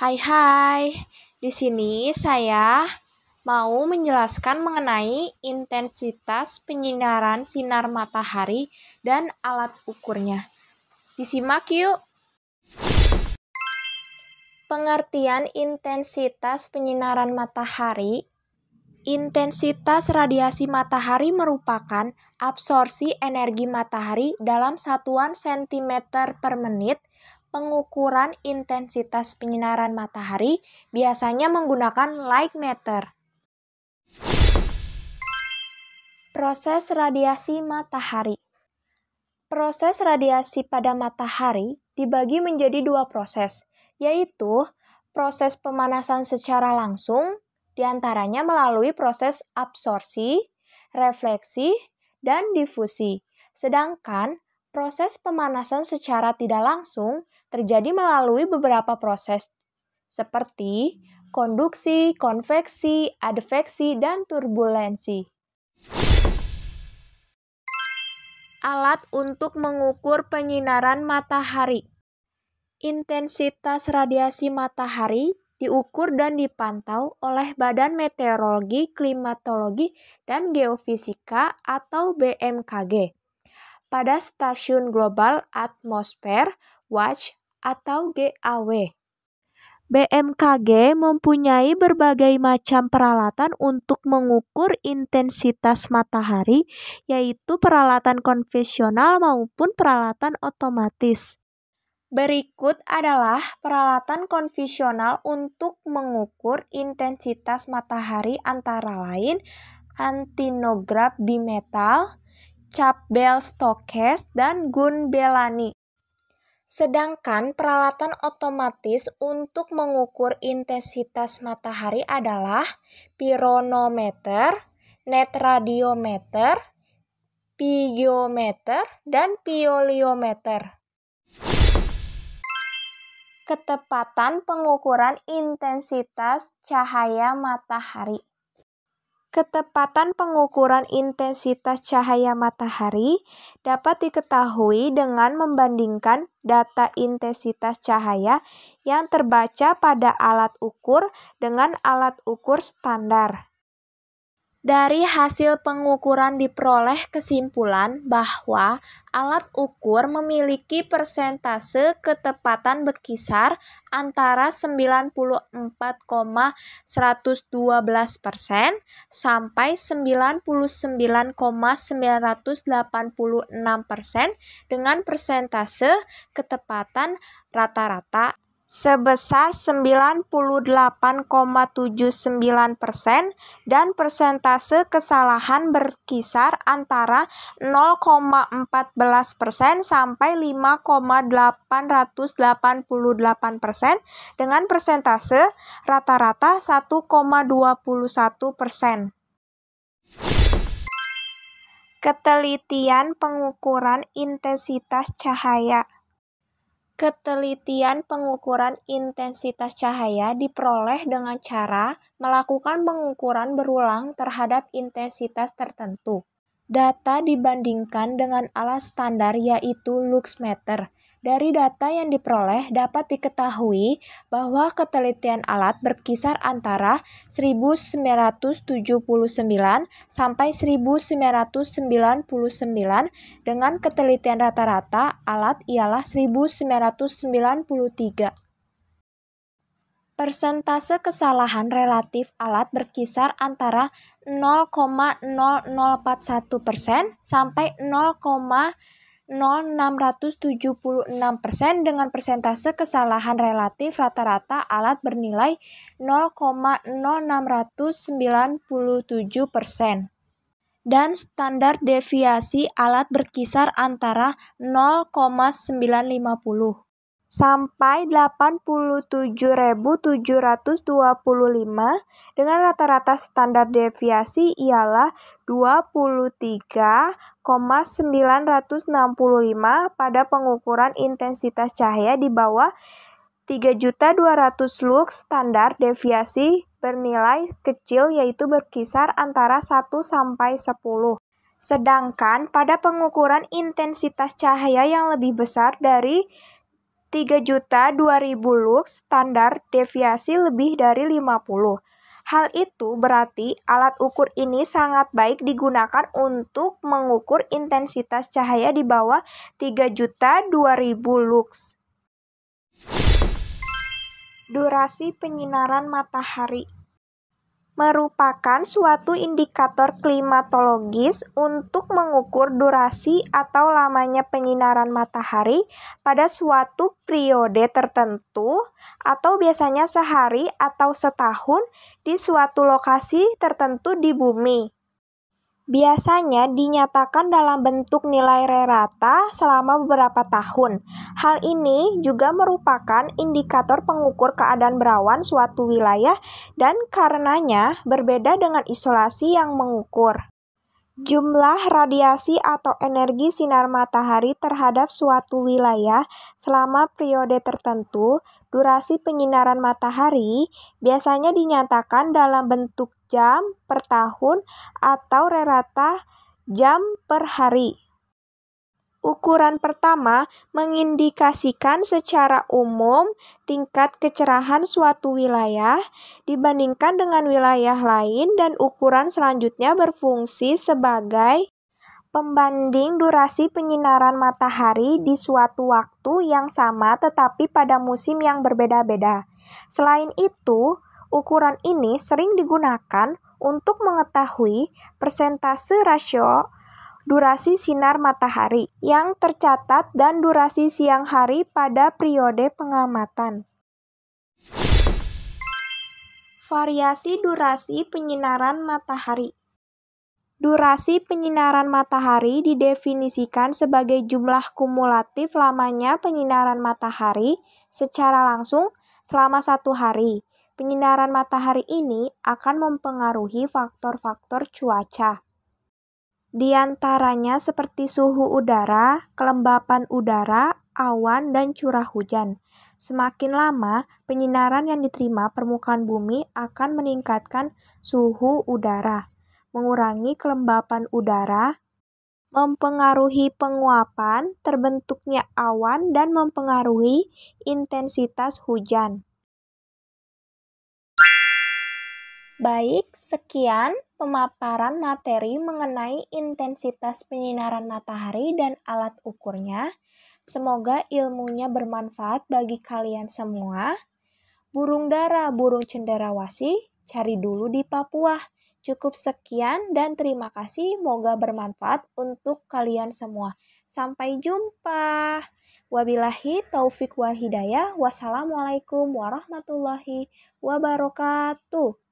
Hai hai, di sini saya mau menjelaskan mengenai intensitas penyinaran sinar matahari dan alat ukurnya. Disimak yuk. Pengertian intensitas penyinaran matahari Intensitas radiasi matahari merupakan absorpsi energi matahari dalam satuan sentimeter per menit pengukuran intensitas penyinaran matahari biasanya menggunakan light meter. Proses radiasi matahari Proses radiasi pada matahari dibagi menjadi dua proses, yaitu proses pemanasan secara langsung, diantaranya melalui proses absorpsi, refleksi, dan difusi. Sedangkan Proses pemanasan secara tidak langsung terjadi melalui beberapa proses seperti konduksi, konveksi, adveksi, dan turbulensi. Alat untuk mengukur penyinaran matahari. Intensitas radiasi matahari diukur dan dipantau oleh Badan Meteorologi, Klimatologi, dan Geofisika atau BMKG pada Stasiun Global Atmosfer Watch atau GAW. BMKG mempunyai berbagai macam peralatan untuk mengukur intensitas matahari, yaitu peralatan konvensional maupun peralatan otomatis. Berikut adalah peralatan konvensional untuk mengukur intensitas matahari antara lain antinograf bimetal, Capbel Stokes, dan Gun Belani. Sedangkan peralatan otomatis untuk mengukur intensitas matahari adalah pironometer, netradiometer, pigiometer, dan pioliometer. Ketepatan pengukuran intensitas cahaya matahari Ketepatan pengukuran intensitas cahaya matahari dapat diketahui dengan membandingkan data intensitas cahaya yang terbaca pada alat ukur dengan alat ukur standar. Dari hasil pengukuran diperoleh kesimpulan bahwa alat ukur memiliki persentase ketepatan berkisar antara 94,112% sampai 99,986% dengan persentase ketepatan rata-rata sebesar 98,79 persen dan persentase kesalahan berkisar antara 0,14 persen sampai 5,888 persen dengan persentase rata-rata 1,21 persen. Ketelitian pengukuran intensitas cahaya Ketelitian pengukuran intensitas cahaya diperoleh dengan cara melakukan pengukuran berulang terhadap intensitas tertentu. Data dibandingkan dengan alas standar yaitu Luxmeter. Dari data yang diperoleh dapat diketahui bahwa ketelitian alat berkisar antara 1979 sampai 1999 dengan ketelitian rata-rata alat ialah 1993. Persentase kesalahan relatif alat berkisar antara 0,0041% persen sampai 0,0676% dengan persentase kesalahan relatif rata-rata alat bernilai 0,0697% persen dan standar deviasi alat berkisar antara 0,950 sampai 87.725 dengan rata-rata standar deviasi ialah 23,965 pada pengukuran intensitas cahaya di bawah 3.200 lux standar deviasi bernilai kecil yaitu berkisar antara 1 sampai 10. Sedangkan pada pengukuran intensitas cahaya yang lebih besar dari 3.2000 lux standar deviasi lebih dari 50. Hal itu berarti alat ukur ini sangat baik digunakan untuk mengukur intensitas cahaya di bawah juta 3.2000 lux. Durasi penyinaran matahari merupakan suatu indikator klimatologis untuk mengukur durasi atau lamanya penyinaran matahari pada suatu periode tertentu atau biasanya sehari atau setahun di suatu lokasi tertentu di bumi biasanya dinyatakan dalam bentuk nilai rata selama beberapa tahun. Hal ini juga merupakan indikator pengukur keadaan berawan suatu wilayah dan karenanya berbeda dengan isolasi yang mengukur. Jumlah radiasi atau energi sinar matahari terhadap suatu wilayah selama periode tertentu, durasi penyinaran matahari, biasanya dinyatakan dalam bentuk jam per tahun atau rata jam per hari. Ukuran pertama mengindikasikan secara umum tingkat kecerahan suatu wilayah dibandingkan dengan wilayah lain dan ukuran selanjutnya berfungsi sebagai Pembanding durasi penyinaran matahari di suatu waktu yang sama tetapi pada musim yang berbeda-beda. Selain itu, ukuran ini sering digunakan untuk mengetahui persentase rasio durasi sinar matahari yang tercatat dan durasi siang hari pada periode pengamatan. Variasi durasi penyinaran matahari Durasi penyinaran matahari didefinisikan sebagai jumlah kumulatif lamanya penyinaran matahari secara langsung selama satu hari. Penyinaran matahari ini akan mempengaruhi faktor-faktor cuaca di antaranya seperti suhu udara, kelembapan udara, awan, dan curah hujan. Semakin lama, penyinaran yang diterima permukaan bumi akan meningkatkan suhu udara, mengurangi kelembapan udara, mempengaruhi penguapan, terbentuknya awan, dan mempengaruhi intensitas hujan. Baik, sekian pemaparan materi mengenai intensitas penyinaran matahari dan alat ukurnya. Semoga ilmunya bermanfaat bagi kalian semua. Burung dara, burung cenderawasih, cari dulu di Papua. Cukup sekian dan terima kasih. Moga bermanfaat untuk kalian semua. Sampai jumpa. Wabillahi taufik wal hidayah. Wassalamualaikum warahmatullahi wabarakatuh.